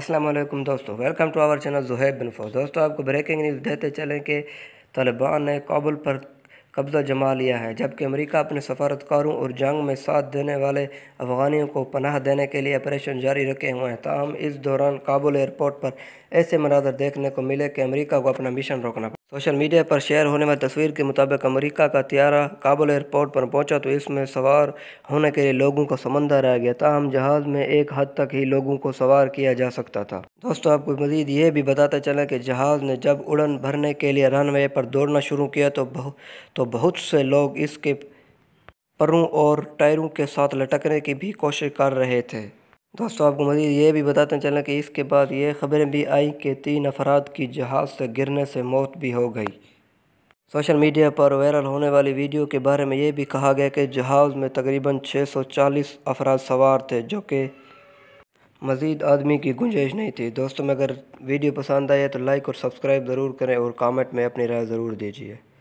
असलम दोस्तों welcome to our channel Zuhaib Bin Fauz दोस्तों आपको ब्रेकिंग न्यूज़ देते चलें कि तालिबान ने काबुल पर कब्ज़ा जमा लिया है जबकि अमेरिका अपने सफारतकारों और जंग में साथ देने वाले अफगानियों को पनाह देने के लिए ऑपरेशन जारी रखे हुए हैं तमाम इस दौरान काबुल एयरपोर्ट पर ऐसे मनाजर देखने को मिले कि अमेरिका को अपना मिशन रोकना पड़ा सोशल मीडिया पर शेयर होने वाली तस्वीर के मुताबिक अमेरिका का त्यारा काबुल एयरपोर्ट पर पहुंचा तो इसमें सवार होने के लिए लोगों को समंदर आ गया तमाम जहाज़ में एक हद तक ही लोगों को सवार किया जा सकता था दोस्तों आपको मज़ीद ये भी बताते चले कि जहाज़ ने जब उड़न भरने के लिए रनवे पर दौड़ना शुरू किया तो तो तो बहुत से लोग इसके परों और टायरों के साथ लटकने की भी कोशिश कर रहे थे दोस्तों आपको मजीद ये भी बताते चलें कि इसके बाद ये खबरें भी आई कि तीन अफराद की जहाज़ से गिरने से मौत भी हो गई सोशल मीडिया पर वायरल होने वाली वीडियो के बारे में ये भी कहा गया कि जहाज़ में तकरीबन 640 अफराद सवार थे जो कि मज़ीद आदमी की गुंजाइश नहीं थी दोस्तों में अगर वीडियो पसंद आए तो लाइक और सब्सक्राइब ज़रूर करें और कमेंट में अपनी राय ज़रूर दीजिए